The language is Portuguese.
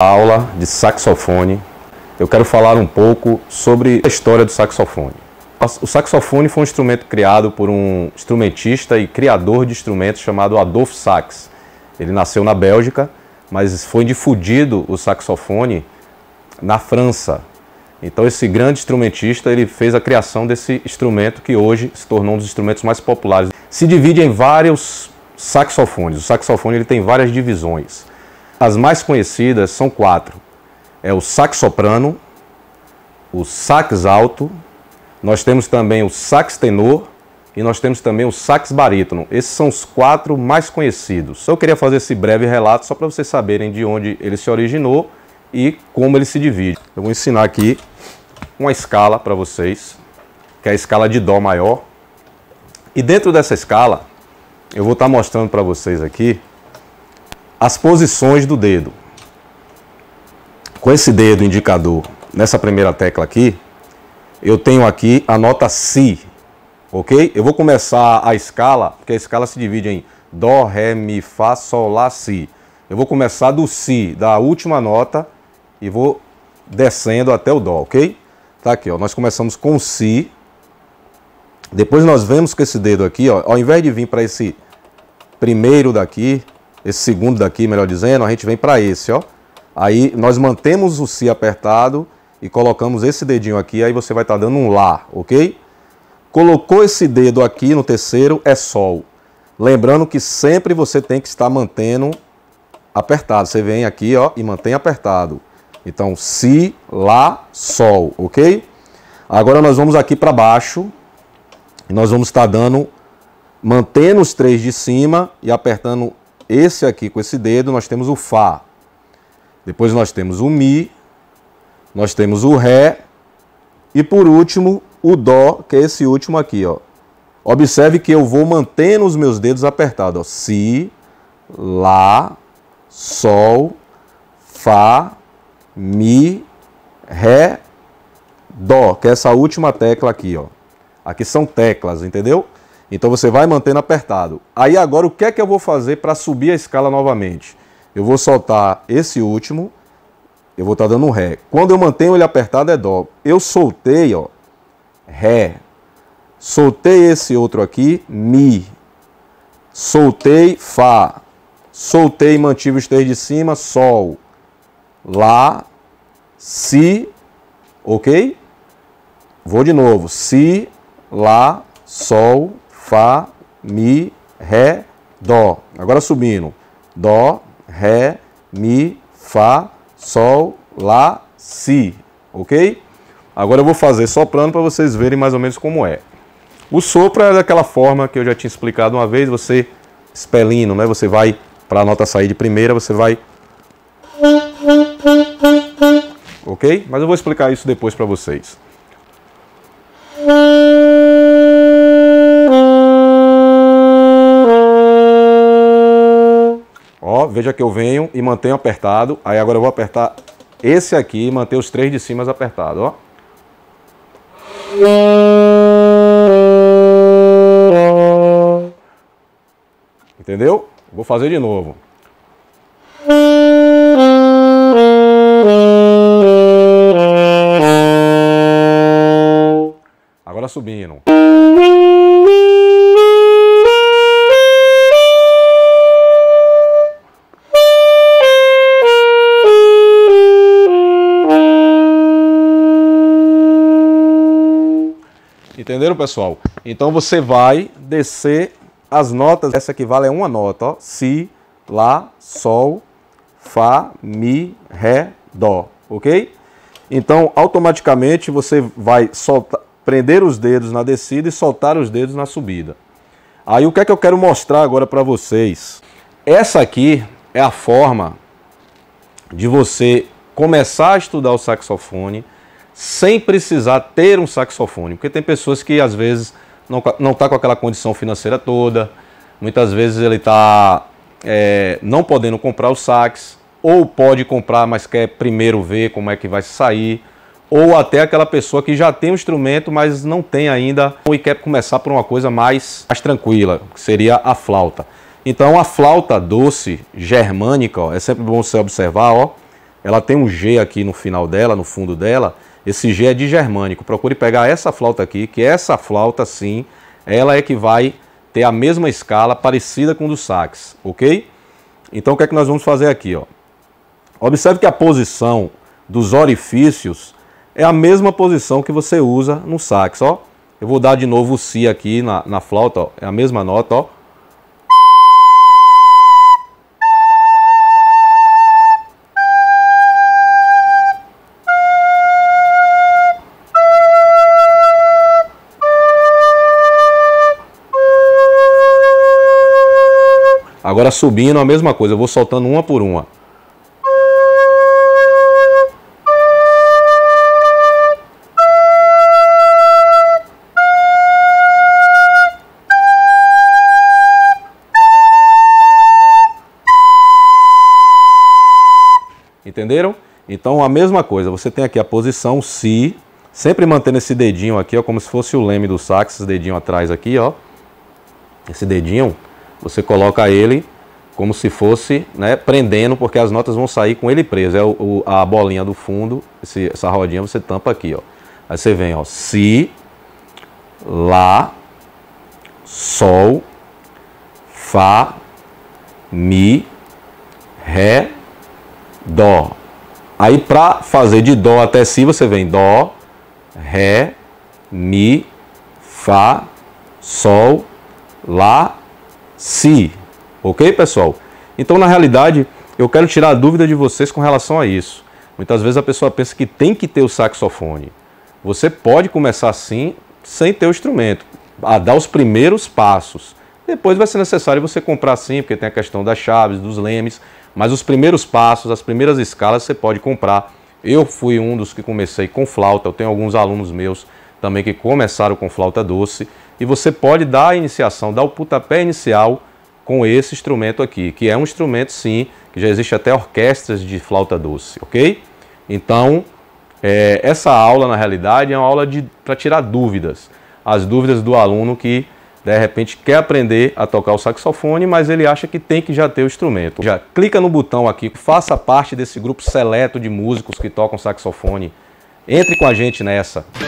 aula de saxofone, eu quero falar um pouco sobre a história do saxofone. O saxofone foi um instrumento criado por um instrumentista e criador de instrumentos chamado Adolphe Sax. Ele nasceu na Bélgica, mas foi difundido o saxofone na França. Então esse grande instrumentista, ele fez a criação desse instrumento que hoje se tornou um dos instrumentos mais populares. Se divide em vários saxofones. O saxofone ele tem várias divisões. As mais conhecidas são quatro. É o sax soprano, o sax alto, nós temos também o sax tenor e nós temos também o sax barítono. Esses são os quatro mais conhecidos. Só eu queria fazer esse breve relato só para vocês saberem de onde ele se originou e como ele se divide. Eu vou ensinar aqui uma escala para vocês, que é a escala de dó maior. E dentro dessa escala, eu vou estar tá mostrando para vocês aqui as posições do dedo. Com esse dedo indicador, nessa primeira tecla aqui, eu tenho aqui a nota Si, ok? Eu vou começar a escala, porque a escala se divide em Dó, Ré, Mi, Fá, Sol, Lá, Si. Eu vou começar do Si, da última nota, e vou descendo até o Dó, ok? Tá aqui, ó. Nós começamos com Si. Depois nós vemos que esse dedo aqui, ó, ao invés de vir para esse primeiro daqui, esse segundo daqui, melhor dizendo, a gente vem para esse, ó. Aí nós mantemos o Si apertado e colocamos esse dedinho aqui, aí você vai estar tá dando um Lá, ok? Colocou esse dedo aqui no terceiro, é Sol. Lembrando que sempre você tem que estar mantendo apertado. Você vem aqui ó, e mantém apertado. Então, Si, Lá, Sol, ok? Agora nós vamos aqui para baixo e nós vamos estar tá dando, mantendo os três de cima e apertando esse aqui com esse dedo, nós temos o Fá. Depois nós temos o Mi, nós temos o Ré e por último o Dó, que é esse último aqui, ó. Observe que eu vou mantendo os meus dedos apertados, ó. Si, Lá, Sol, Fá, Mi, Ré, Dó, que é essa última tecla aqui, ó. Aqui são teclas, entendeu? Então você vai mantendo apertado. Aí agora o que é que eu vou fazer para subir a escala novamente? Eu vou soltar esse último, eu vou estar tá dando um Ré. Quando eu mantenho ele apertado é Dó. Eu soltei, ó, Ré. Soltei esse outro aqui, Mi. Soltei, Fá. Soltei e mantive os três de cima, Sol. Lá, Si, ok? Vou de novo, Si, Lá, Sol, Fá, Mi, Ré, Dó. Agora subindo. Dó, Ré, Mi, Fá, Sol, Lá, Si. Ok? Agora eu vou fazer soprando para vocês verem mais ou menos como é. O sopro é daquela forma que eu já tinha explicado uma vez, você espelino, né? Você vai para a nota sair de primeira, você vai OK? Mas eu vou explicar isso depois para vocês. veja que eu venho e mantenho apertado. Aí agora eu vou apertar esse aqui e manter os três de cima apertados, ó. Entendeu? Vou fazer de novo. Agora subindo. Entenderam, pessoal? Então você vai descer as notas. Essa aqui vale é uma nota, ó. Si, Lá, Sol, Fá, Mi, Ré, Dó, ok? Então, automaticamente, você vai soltar, prender os dedos na descida e soltar os dedos na subida. Aí, o que é que eu quero mostrar agora para vocês? Essa aqui é a forma de você começar a estudar o saxofone sem precisar ter um saxofone, porque tem pessoas que às vezes não está com aquela condição financeira toda, muitas vezes ele está é, não podendo comprar o sax, ou pode comprar, mas quer primeiro ver como é que vai sair, ou até aquela pessoa que já tem um instrumento, mas não tem ainda e quer começar por uma coisa mais, mais tranquila, que seria a flauta. Então a flauta doce germânica, ó, é sempre bom você observar, ó, ela tem um G aqui no final dela, no fundo dela, esse G é de germânico. Procure pegar essa flauta aqui, que essa flauta sim, ela é que vai ter a mesma escala parecida com o do sax, ok? Então o que é que nós vamos fazer aqui, ó? Observe que a posição dos orifícios é a mesma posição que você usa no sax, ó. Eu vou dar de novo o si aqui na, na flauta, ó. É a mesma nota, ó. Agora subindo a mesma coisa, eu vou soltando uma por uma. Entenderam? Então a mesma coisa, você tem aqui a posição Si, sempre mantendo esse dedinho aqui, ó, como se fosse o leme do sax, esse dedinho atrás aqui, ó. Esse dedinho você coloca ele como se fosse né, prendendo, porque as notas vão sair com ele preso. É o, o, a bolinha do fundo, esse, essa rodinha você tampa aqui, ó. Aí você vem, ó, si, lá, sol, fá, mi, ré, dó. Aí para fazer de dó até si você vem dó, ré, mi, fá, sol, lá, se. Ok, pessoal? Então, na realidade, eu quero tirar a dúvida de vocês com relação a isso. Muitas vezes a pessoa pensa que tem que ter o saxofone. Você pode começar assim, sem ter o instrumento, a dar os primeiros passos. Depois vai ser necessário você comprar sim, porque tem a questão das chaves, dos lemes, mas os primeiros passos, as primeiras escalas você pode comprar. Eu fui um dos que comecei com flauta, eu tenho alguns alunos meus também que começaram com flauta doce e você pode dar a iniciação, dar o pé inicial com esse instrumento aqui, que é um instrumento sim, que já existe até orquestras de flauta doce, ok? Então, é, essa aula na realidade é uma aula para tirar dúvidas, as dúvidas do aluno que de repente quer aprender a tocar o saxofone, mas ele acha que tem que já ter o instrumento. Já clica no botão aqui, faça parte desse grupo seleto de músicos que tocam saxofone. Entre com a gente nessa.